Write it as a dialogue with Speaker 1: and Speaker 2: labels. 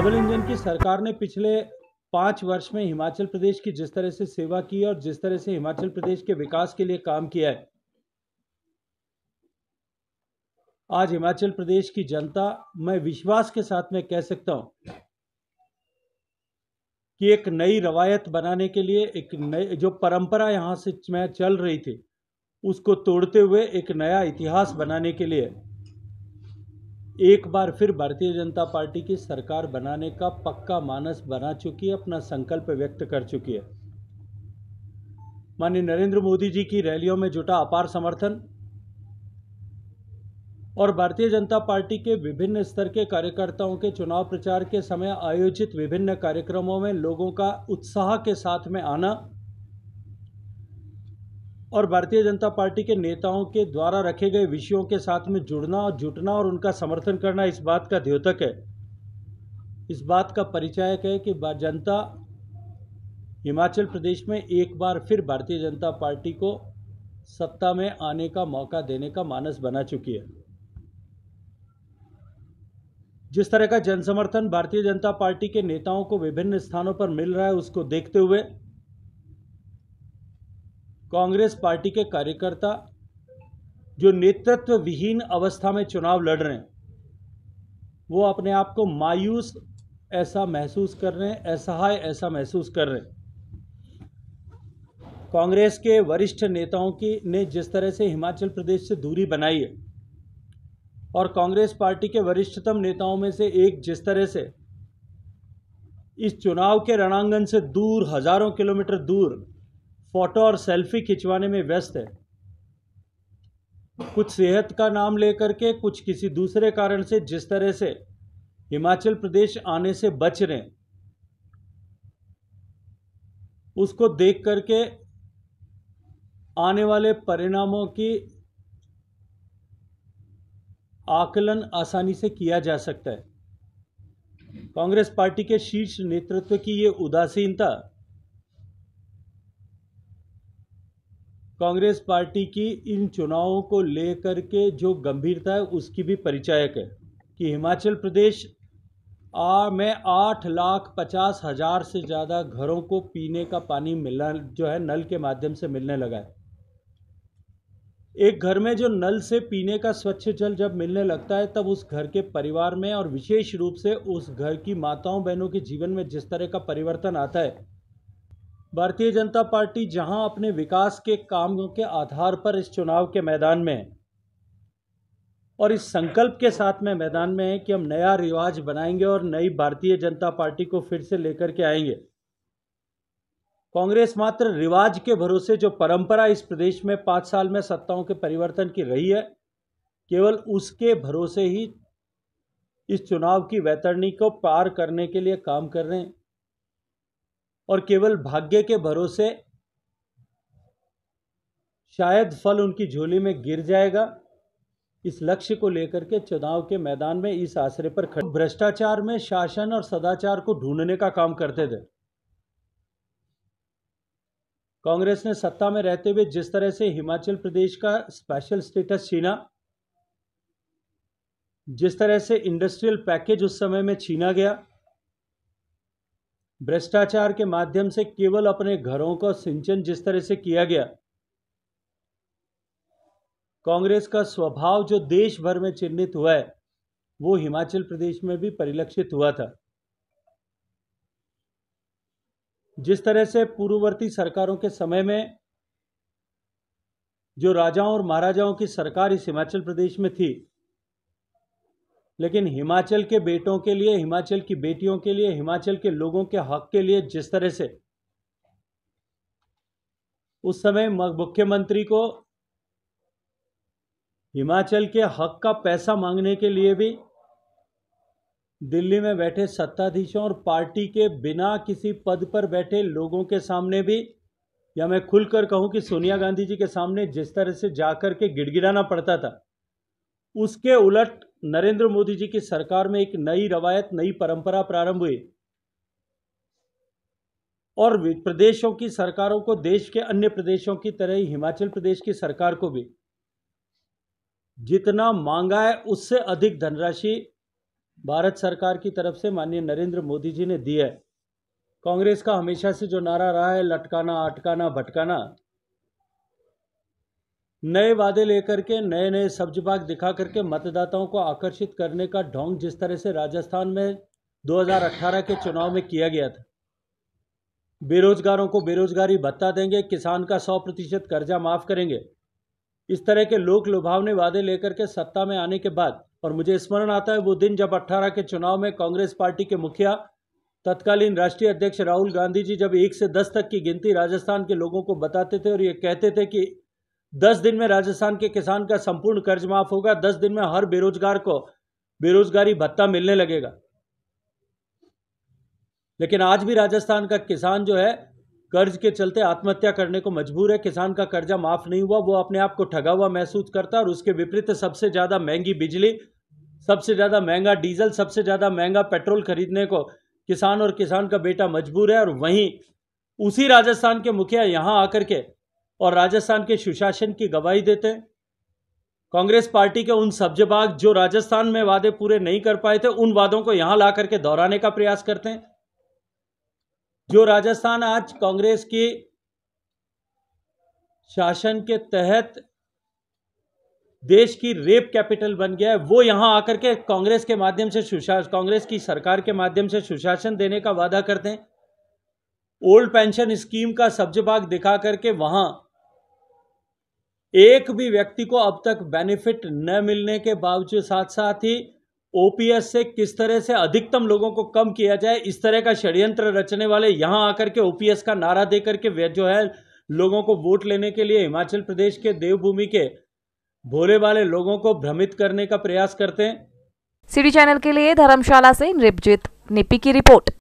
Speaker 1: double engine की सरकार ने पिछले पाँच वर्ष में हिमाचल प्रदेश की जिस तरह से सेवा की और जिस तरह से हिमाचल प्रदेश के विकास के लिए काम किया है आज हिमाचल प्रदेश की जनता मैं विश्वास के साथ में कह सकता हूं कि एक नई रवायत बनाने के लिए एक नई जो परंपरा यहां से मैं चल रही थी उसको तोड़ते हुए एक नया इतिहास बनाने के लिए एक बार फिर भारतीय जनता पार्टी की सरकार बनाने का पक्का मानस बना चुकी है अपना संकल्प व्यक्त कर चुकी है माननीय नरेंद्र मोदी जी की रैलियों में जुटा अपार समर्थन और भारतीय जनता पार्टी के विभिन्न स्तर के कार्यकर्ताओं के चुनाव प्रचार के समय आयोजित विभिन्न कार्यक्रमों में लोगों का उत्साह के साथ में आना और भारतीय जनता पार्टी के नेताओं के द्वारा रखे गए विषयों के साथ में जुड़ना और जुटना और उनका समर्थन करना इस बात का द्योतक है इस बात का परिचायक है कि जनता हिमाचल प्रदेश में एक बार फिर भारतीय जनता पार्टी को सत्ता में आने का मौका देने का मानस बना चुकी है जिस तरह का जनसमर्थन भारतीय जनता पार्टी के नेताओं को विभिन्न स्थानों पर मिल रहा है उसको देखते हुए कांग्रेस पार्टी के कार्यकर्ता जो नेतृत्व विहीन अवस्था में चुनाव लड़ रहे हैं वो अपने आप को मायूस ऐसा महसूस कर रहे हैं असहाय ऐसा महसूस कर रहे हैं कांग्रेस के वरिष्ठ नेताओं की ने जिस तरह से हिमाचल प्रदेश से दूरी बनाई है और कांग्रेस पार्टी के वरिष्ठतम नेताओं में से एक जिस तरह से इस चुनाव के रणांगन से दूर हजारों किलोमीटर दूर फ़ोटो और सेल्फी खिंचवाने में व्यस्त है कुछ सेहत का नाम लेकर के कुछ किसी दूसरे कारण से जिस तरह से हिमाचल प्रदेश आने से बच रहे उसको देख करके आने वाले परिणामों की आकलन आसानी से किया जा सकता है कांग्रेस पार्टी के शीर्ष नेतृत्व की ये उदासीनता कांग्रेस पार्टी की इन चुनावों को लेकर के जो गंभीरता है उसकी भी परिचायक है कि हिमाचल प्रदेश आ, में आठ लाख पचास हज़ार से ज़्यादा घरों को पीने का पानी मिलना जो है नल के माध्यम से मिलने लगा है एक घर में जो नल से पीने का स्वच्छ जल जब मिलने लगता है तब उस घर के परिवार में और विशेष रूप से उस घर की माताओं बहनों के जीवन में जिस तरह का परिवर्तन आता है भारतीय जनता पार्टी जहां अपने विकास के कामों के आधार पर इस चुनाव के मैदान में और इस संकल्प के साथ में मैदान में है कि हम नया रिवाज बनाएंगे और नई भारतीय जनता पार्टी को फिर से लेकर के आएंगे कांग्रेस मात्र रिवाज के भरोसे जो परंपरा इस प्रदेश में पांच साल में सत्ताओं के परिवर्तन की रही है केवल उसके भरोसे ही इस चुनाव की वैतरणी को पार करने के लिए काम कर रहे हैं और केवल भाग्य के भरोसे शायद फल उनकी झोली में गिर जाएगा इस लक्ष्य को लेकर के चुनाव के मैदान में इस आश्रय पर खड़े भ्रष्टाचार में शासन और सदाचार को ढूंढने का काम करते थे कांग्रेस ने सत्ता में रहते हुए जिस तरह से हिमाचल प्रदेश का स्पेशल स्टेटस छीना जिस तरह से इंडस्ट्रियल पैकेज उस समय में छीना गया भ्रष्टाचार के माध्यम से केवल अपने घरों का सिंचन जिस तरह से किया गया कांग्रेस का स्वभाव जो देश भर में चिन्हित हुआ है वो हिमाचल प्रदेश में भी परिलक्षित हुआ था जिस तरह से पूर्ववर्ती सरकारों के समय में जो राजाओं और महाराजाओं की सरकार इस हिमाचल प्रदेश में थी लेकिन हिमाचल के बेटों के लिए हिमाचल की बेटियों के लिए हिमाचल के लोगों के हक के लिए जिस तरह से उस समय मुख्यमंत्री को हिमाचल के हक का पैसा मांगने के लिए भी दिल्ली में बैठे सत्ताधीशों और पार्टी के बिना किसी पद पर बैठे लोगों के सामने भी या मैं खुलकर कहूं कि सोनिया गांधी जी के सामने जिस तरह से जाकर के गिड़गिड़ाना पड़ता था उसके उलट नरेंद्र मोदी जी की सरकार में एक नई रवायत नई परंपरा प्रारंभ हुई और प्रदेशों की सरकारों को देश के अन्य प्रदेशों की तरह ही हिमाचल प्रदेश की सरकार को भी जितना मांगा है उससे अधिक धनराशि भारत सरकार की तरफ से माननीय नरेंद्र मोदी जी ने दी है कांग्रेस का हमेशा से जो नारा रहा है लटकाना अटकाना भटकाना नए वादे लेकर के नए नए सब्ज बाग दिखा करके मतदाताओं को आकर्षित करने का ढोंग जिस तरह से राजस्थान में 2018 के चुनाव में किया गया था बेरोजगारों को बेरोजगारी भत्ता देंगे किसान का 100 प्रतिशत कर्जा माफ करेंगे इस तरह के लोक लुभावने वादे लेकर के सत्ता में आने के बाद और मुझे स्मरण आता है वो दिन जब 18 के चुनाव में कांग्रेस पार्टी के मुखिया तत्कालीन राष्ट्रीय अध्यक्ष राहुल गांधी जी जब एक से दस तक की गिनती राजस्थान के लोगों को बताते थे और ये कहते थे कि दस दिन में राजस्थान के किसान का संपूर्ण कर्ज माफ होगा दस दिन में हर बेरोजगार को बेरोजगारी भत्ता मिलने लगेगा लेकिन आज भी राजस्थान का किसान जो है कर्ज के चलते आत्महत्या करने को मजबूर है किसान का कर्जा माफ नहीं हुआ वो अपने आप को ठगा हुआ महसूस करता है और उसके विपरीत सबसे ज़्यादा महंगी बिजली सबसे ज़्यादा महंगा डीजल सबसे ज़्यादा महंगा पेट्रोल खरीदने को किसान और किसान का बेटा मजबूर है और वहीं उसी राजस्थान के मुखिया यहां आकर के और राजस्थान के सुशासन की गवाही देते हैं कांग्रेस पार्टी के उन सब्जबाग जो राजस्थान में वादे पूरे नहीं कर पाए थे उन वादों को यहां ला करके दोहराने का प्रयास करते हैं जो राजस्थान आज कांग्रेस की शासन के तहत देश की रेप कैपिटल बन गया है वो यहां आकर के कांग्रेस के माध्यम से सुशासन कांग्रेस की सरकार के माध्यम से सुशासन देने का वादा करते हैं ओल्ड पेंशन स्कीम का सब्ज बाग दिखा करके वहां एक भी व्यक्ति को अब तक बेनिफिट न मिलने के बावजूद साथ साथ ही ओपीएस से किस तरह से अधिकतम लोगों को कम किया जाए इस तरह का षड्यंत्र रचने वाले यहां आकर के ओपीएस का नारा देकर के जो है लोगों को वोट लेने के लिए हिमाचल प्रदेश के देवभूमि के भोले वाले लोगों को भ्रमित करने का प्रयास करते हैं सिटी चैनल के लिए धर्मशाला से रिपजीत निपी की रिपोर्ट